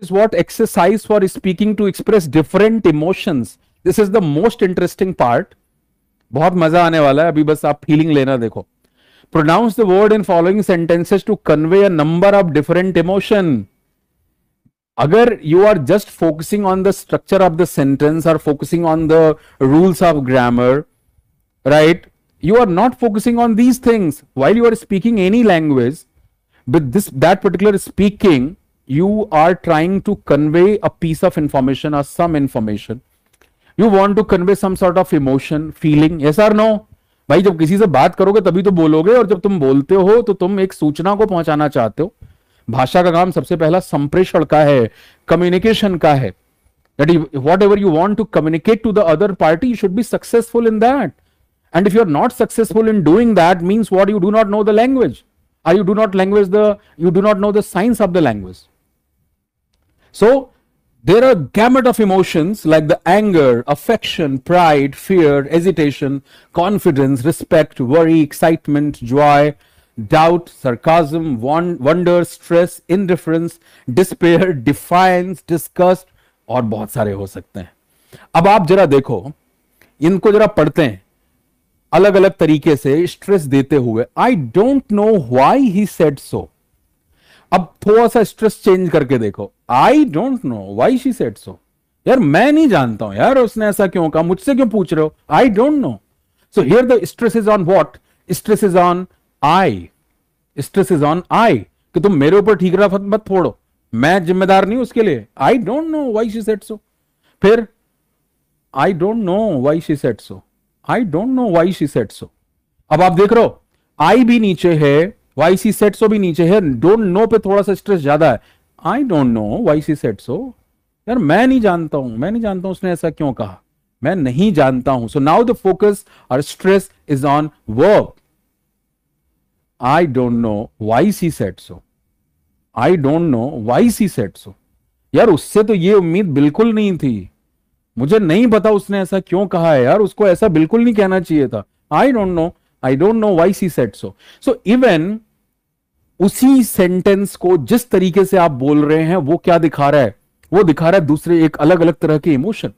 is what exercise for speaking to express different emotions. This is the most interesting part. बहुत मजा आने वाला है अभी बस आप फीलिंग लेना देखो pronounce the word in following sentences to convey a number of different emotion अगर you are just focusing on the structure of the sentence और focusing on the rules of grammar right you are not focusing on these things while you are speaking any language with this that particular speaking you are trying to convey a piece of information or some information you want to convey some sort of emotion feeling yes or no भाई जब किसी से बात करोगे तभी तो बोलोगे और जब तुम बोलते हो तो तुम एक सूचना को पहुंचाना चाहते हो भाषा का काम सबसे पहला संप्रेषण का है कम्युनिकेशन का है that whatever you want to communicate to the other party you should be successful in that and if you are not successful in doing that means what you do not know the language or you do not language the you do not know the science of the language So there are gamut of emotions like the anger, affection, pride, fear, hesitation, confidence, respect, worry, excitement, joy, doubt, sarcasm, wonder, stress, indifference, despair, defiance, disgust और बहुत सारे हो सकते हैं अब आप जरा देखो इनको जरा पढ़ते हैं अलग अलग तरीके से स्ट्रेस देते हुए I don't know why he said so अब थोड़ा सा स्ट्रेस चेंज करके देखो I don't know why she said so यार मैं नहीं जानता हूं यार उसने ऐसा क्यों कहा मुझसे क्यों पूछ रहे हो I don't know so here the stress is on what stress is on I stress is on I कि तुम मेरे ऊपर ठीक रहा मत फोड़ो मैं जिम्मेदार नहीं उसके लिए I don't know why she said so फिर I don't know why she said so I don't know why she said so अब आप देख रहे हो आई भी नीचे है वाई सी सो भी नीचे है डोंट नो पे थोड़ा सा स्ट्रेस ज्यादा है I don't know why she so यार मैं नहीं जानता हूं मैं नहीं जानता हूं उसने ऐसा क्यों कहा मैं नहीं जानता हूं so now the focus or stress is on work I don't know why she said so I don't know why she said so यार उससे तो ये उम्मीद बिल्कुल नहीं थी मुझे नहीं पता उसने ऐसा क्यों कहा है यार उसको ऐसा बिल्कुल नहीं कहना चाहिए था I don't know I don't know why she said so so even उसी सेंटेंस को जिस तरीके से आप बोल रहे हैं वो क्या दिखा रहा है वो दिखा रहा है दूसरे एक अलग अलग तरह के इमोशन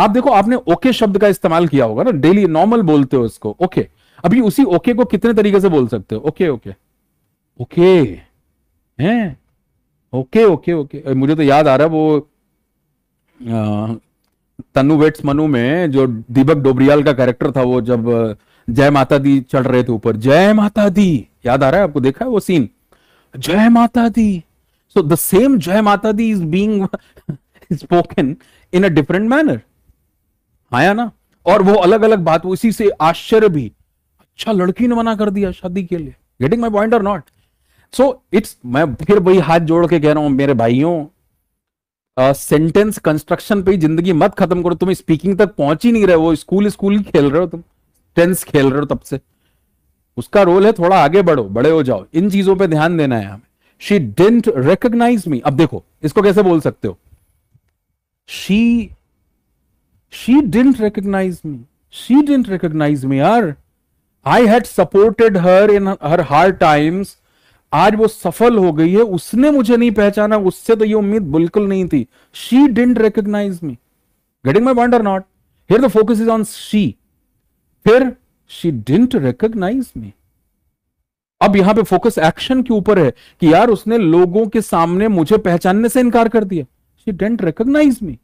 आप देखो आपने ओके शब्द का इस्तेमाल किया होगा ना डेली नॉर्मल बोलते हो इसको ओके अभी उसी ओके को कितने तरीके से बोल सकते हो ओके ओके ओके हैं ओके ओके ओके मुझे तो याद आ रहा है वो तनु वेट्स मनु में जो दीपक डोबरियाल का कैरेक्टर था वो जब जय माता दी चढ़ रहे थे ऊपर जय माता दी याद आ रहा है आपको देखा है वो सीन जय माता दी सो द सेम जय माता दी is being spoken in a different manner आया ना और वो अलग अलग बात उसी से आश्चर्य भी अच्छा लड़की ने मना कर दिया शादी के लिए getting my point or not so it's मैं फिर वही हाथ जोड़ के कह रहा हूं मेरे भाइयों सेंटेंस कंस्ट्रक्शन पे जिंदगी मत खत्म करो तुम स्पीकिंग तक पहुंच ही नहीं रहे हो स्कूल स्कूल खेल रहे हो तुम टेंस खेल रहे हो तब से उसका रोल है थोड़ा आगे बढ़ो बड़े हो जाओ इन चीजों पे ध्यान देना है हमें शी डेंट रिकग्नाइज मी अब देखो इसको कैसे बोल सकते हो she she didn't recognize me she didn't recognize me यार I had supported her in her hard times आज वो सफल हो गई है उसने मुझे नहीं पहचाना उससे तो ये उम्मीद बिल्कुल नहीं थी she didn't recognize me getting my point or not here the focus is on she फिर शी डिंट रिकग्नाइज मी अब यहां पे फोकस एक्शन के ऊपर है कि यार उसने लोगों के सामने मुझे पहचानने से इनकार कर दिया शी डेंट रिकग्नाइज मी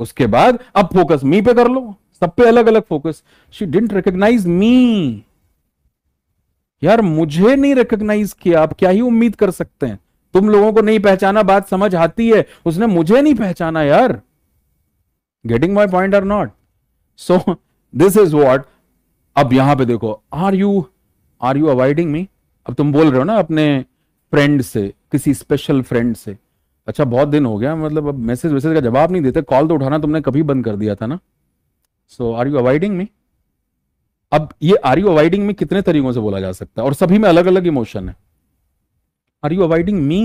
उसके बाद अब फोकस मी पे कर लो सब पे अलग अलग focus she didn't recognize me यार मुझे नहीं रिकग्नाइज किया आप क्या ही उम्मीद कर सकते हैं तुम लोगों को नहीं पहचाना बात समझ आती है उसने मुझे नहीं पहचाना यार getting my point or not so this is what अब यहां पे देखो are you are you avoiding me अब तुम बोल रहे हो ना अपने फ्रेंड से किसी स्पेशल फ्रेंड से अच्छा बहुत दिन हो गया मतलब अब मैसेज वैसेज का जवाब नहीं देते कॉल तो उठाना तुमने कभी बंद कर दिया था ना so are you avoiding me अब ये आर यू अवॉइडिंग मी कितने तरीकों से बोला जा सकता है और सभी में अलग अलग इमोशन है आर यू अवॉइडिंग मी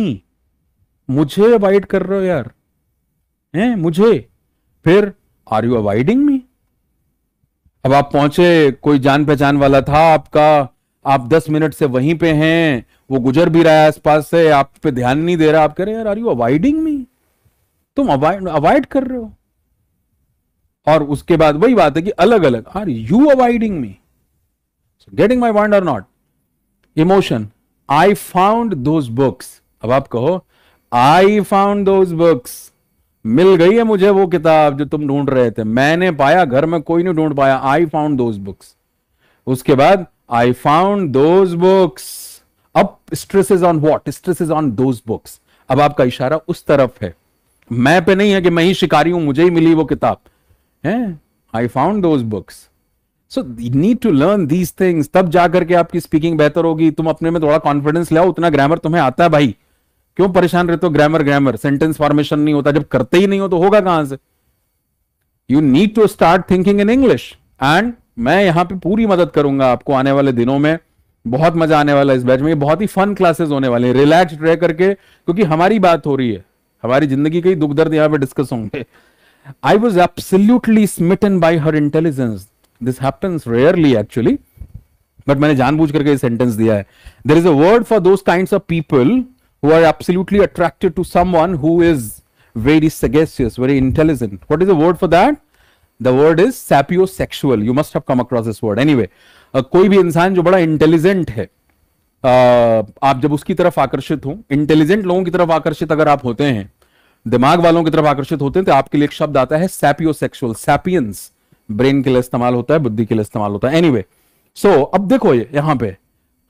मुझे अवॉइड कर रहे हो यार हैं मुझे फिर आर यू अवॉइडिंग मी अब आप पहुंचे कोई जान पहचान वाला था आपका आप दस मिनट से वहीं पे हैं वो गुजर भी रहा है आसपास से आप पे ध्यान नहीं दे रहा आप कह रहे यार आर यू अवॉइडिंग मी तुम अवॉइड अवॉइड कर रहे हो और उसके बाद वही बात है कि अलग अलग are you avoiding me getting my point or not emotion I found those books अब आप कहो आई फाउंड दोज बुक्स मिल गई है मुझे वो किताब जो तुम ढूंढ रहे थे मैंने पाया घर में कोई नहीं ढूंढ पाया आई फाउंड दोज बुक्स उसके बाद आई फाउंड दोज बुक्स अब stress is on what stress is on those books अब आपका इशारा उस तरफ है मैं पे नहीं है कि मैं ही शिकारी हूं मुझे ही मिली वो किताब है I found those books so need to learn these things तब जाकर के आपकी स्पीकिंग बेहतर होगी तुम अपने में थोड़ा कॉन्फिडेंस लाओ उतना ग्रामर तुम्हें आता है भाई क्यों परेशान रहते हो ग्रामर ग्रामर सेंटेंस फॉर्मेशन नहीं होता जब करते ही नहीं हो तो होगा कहां से you need to start thinking in English and मैं यहां पे पूरी मदद करूंगा आपको आने वाले दिनों में बहुत मजा आने वाला इस बैच में ये बहुत ही फन क्लासेस होने वाले हैं रिलैक्स रह करके क्योंकि हमारी बात हो रही है हमारी जिंदगी के दुख दर्द यहां पर डिस्कस होंगे I was absolutely smitten by her intelligence this happens rarely actually but मैंने जानबूझ करके सेंटेंस दिया है there is a word for those kind of people who are absolutely attracted to someone who is very sagacious, very intelligent. What is the word for that? The word is sapiosexual. You must have come across this word. Anyway, uh, कोई भी इंसान जो बड़ा intelligent है uh, आप जब उसकी तरफ आकर्षित हो इंटेलिजेंट लोगों की तरफ आकर्षित अगर आप होते हैं दिमाग वालों की तरफ आकर्षित होते हैं तो आपके लिए एक शब्द आता है सैपियोसेक्सुअल सैपियंस ब्रेन के लिए इस्तेमाल होता है बुद्धि के लिए इस्तेमाल होता है एनीवे anyway, सो so, अब देखो ये यहां पे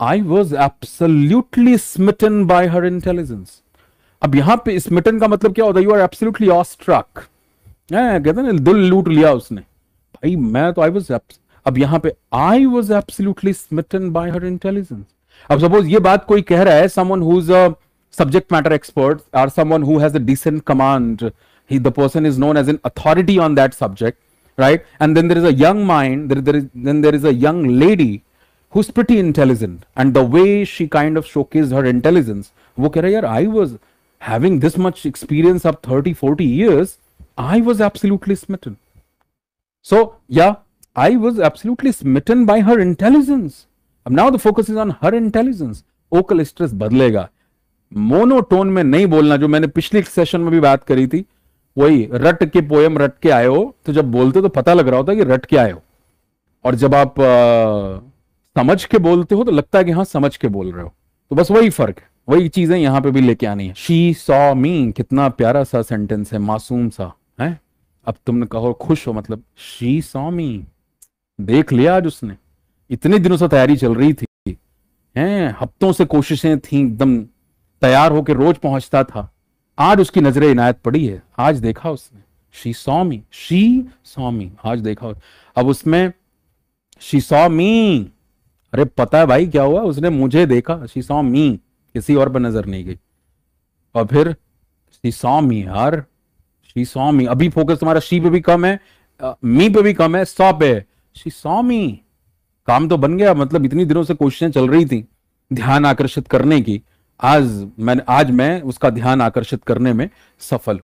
I was absolutely smitten by her intelligence अब यहां पे स्मिटन का मतलब क्या होता है यू आर एब्सोल्यूटली ऑस्ट्रक कहते ना दिल लूट लिया उसने भाई मैं तो आई वॉज अब यहां पे I was absolutely smitten by her intelligence अब सपोज ये बात कोई कह रहा है someone who subject matter expert or someone who has decent command he the person is known as an authority on that subject right and then there is young mind there is young lady who's pretty intelligent and the way she kind of showcased her intelligence wo keh raha yaar i was having this much experience of 30 40 years i was absolutely smitten so yeah i was absolutely smitten by her intelligence and now the focus is on her intelligence ओकल stress badlega monotone में नहीं बोलना जो मैंने पिछले session में भी बात करी थी वही रट के पोयम रट के आए हो तो जब बोलते तो पता लग रहा होता कि रट के आए हो और जब आप समझ के बोलते हो तो लगता है कि हाँ समझ के बोल रहे हो तो बस वही फर्क है वही चीजें यहाँ पे भी लेके आनी है शी सॉ मी कितना प्यारा सा सेंटेंस है मासूम सा है अब तुमने कहो खुश हो मतलब शी सॉ मी देख लिया आज उसने इतने दिनों से तैयारी चल रही थी हैं हफ्तों से कोशिशें थी एकदम तैयार होकर रोज पहुंचता था आज उसकी नजरे इनायत पड़ी है आज देखा उसने she saw me she saw me आज देखा अब उसमें शी सॉ मी अरे पता है भाई क्या हुआ उसने मुझे देखा शी सॉ मी किसी और पर नजर नहीं गई और फिर शी सॉ मी यार शी सॉ मी अभी फोकस तुम्हारा शी पे भी कम है मी पे भी कम है सॉ पे शी सॉ मी काम तो बन गया मतलब इतनी दिनों से कोशिशें चल रही थी ध्यान आकर्षित करने की आज मैं आज मैं उसका ध्यान आकर्षित करने में सफल